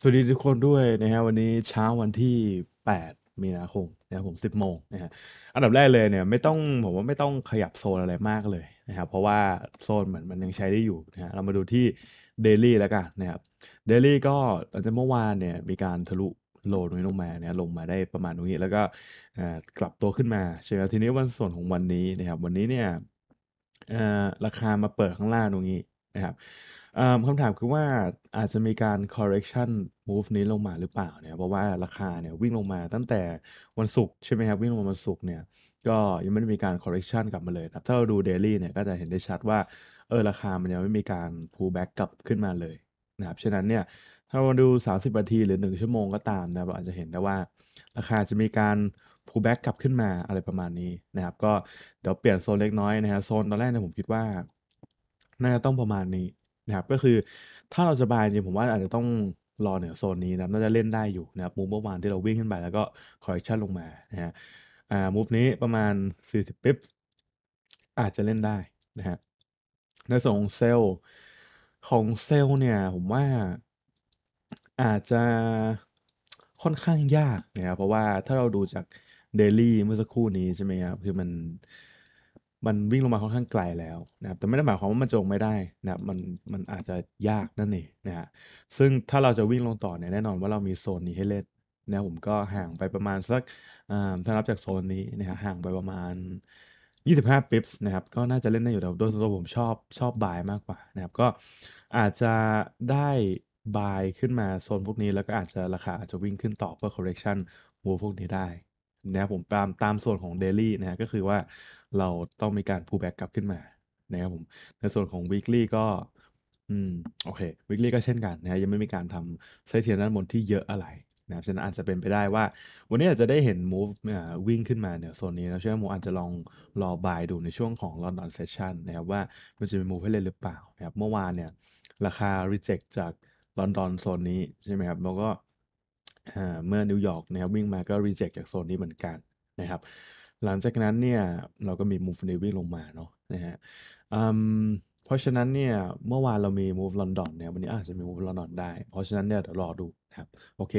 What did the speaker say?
สวัสดีทุกคนด้วยนะฮะวันนี้เช้าวันที่ 8 มีนาคมนะครับผม10โมงนะฮะอันดับแรกเลยเนี่ยไม่ต้องผมว่าไม่ต้องขยับโซนอะไรมากเลยนะครับเพราะว่าโซนเหมือนมันยังใช้ได้อยู่นะฮะเรามาดูที่เดลี่แล้วกันนะครับเดลี่ก็อลังจาเมื่อวานเนี่ยมีการทะลุโลตรงนี้ลงมาเนี่ย ลงมาได้ประมาณตรงนี้ แล้วก็กลับตัวขึ้นมาใช่ไหมทีนี้วันส่วนของวันนี้นะครับวันนี้เนี่ยราคามาเปิดข้างล่างตรงนี้นะครับอคำถามคือว่าอาจจะมีการ correction move นี้ลงมาหรือเปล่าเนี่ย เพราะว่าราคาเนี่ยวิ่งลงมาตั้งแต่วันศุกร์ใช่ไหมครับวิ่งลงมาวันศุกร์เนี่ยก็ยังไม่ได้มีการ correction กลับมาเลยนะครับถ้าเราดู daily เนี่ยก็จะเห็นได้ชัดว่า เออราคามันยังไม่มีการ pullback กลับขึ้นมาเลยนะครับ ฉะนั้นเนี่ย ถ้าเราดู30นาทีหรือ1ชั่วโมงก็ตามนะครับอาจจะเห็นได้ว่า ราคาจะมีการ pull back กลับขึ้นมาอะไรประมาณนี้นะครับ ก็เดี๋ยวเปลี่ยนโซนเล็กน้อยนะฮะโซนตอนแรกเนี่ยผมคิดว่าน่าจะต้องประมาณนี้นะครับก็คือถ้าเราจะบายจริงผมว่าอาจจะต้องรอเหนือโซนนี้นะน่าจะเล่นได้อยู่นะครับมูฟเมื่อวานที่เราวิ่งขึ้นไปแล้วก็คอยชันลงมานะฮะอ่ามูฟนี้ประมาณ 40ปิ๊บ อาจจะเล่นได้นะฮะในส่งเซลของเซลเนี่ยผมว่าอาจจะค่อนข้างยากนะครับเพราะว่าถ้าเราดูจากเดลี่เมื่อสักครู่นี้ใช่ไหมครับคือมันมันวิ่งลงมาค่อนข้างไกลแล้วนะครับแต่ไม่ได้หมายความว่ามันจงไม่ได้นะครับมัน มันอาจจะยากนั่นเองนะฮะซึ่งถ้าเราจะวิ่งลงต่อเนี่ย แน่นอน ว่าเรามีโซนนี้ให้เล่นนะผมก็ห่างไปประมาณสักถ้ารับจากโซนนี้นะฮะห่างไปประมาณ 25 pips นะครับ ก็น่าจะเล่นได้อยู่แต่โดยส่วนตัวผมชอบ ชอบบายมากกว่านะครับ ก็ อาจจะได้บายขึ้นมาโซนพวกนี้ แล้วก็อาจจะราคาอาจจะวิ่งขึ้นต่อเพื่อ correction วัวพวกนี้ได้นะครับผมตามตามส่วนของเดลี่นะฮะก็คือว่าเราต้องมีการ pull back กลับขึ้นมานะครับผมในส่วนของ weekly ก็อืมโอเค weekly ก็เช่นกันนะยังไม่มีการทำไซเทียนด้านบนที่เยอะอะไรนะครับฉะนั้นอาจจะเป็นไปได้ว่าวันนี้อาจจะได้เห็น move วิ่งขึ้นมาเนี่ยโซนนี้นะเชื่อมูอาจจะลองรอบายดูในช่วงของ London Session นะครับว่ามันจะมี move ให้เลยหรือเปล่านะครับเมื่อวานเนี่ยราคา reject จากลอนดอนโซนนี้ใช่ไหมครับแล้วก็เมื่อนิวยอร์กนะครับวิ่งมาก็รีเจ็คจากโซนนี้เหมือนกันนะครับหลังจากนั้นเนี่ยเราก็มีมูฟเนวิ่งลงมาเนาะนะฮะเพราะฉะนั้นเนี่ยเมื่อวานเรามีมูฟลอนดอนเนี่ยวันนี้อาจจะมีมูฟลอนดอนได้ เพราะฉะนั้นเนี่ยเดี๋ยวรอดูนะครับโอเค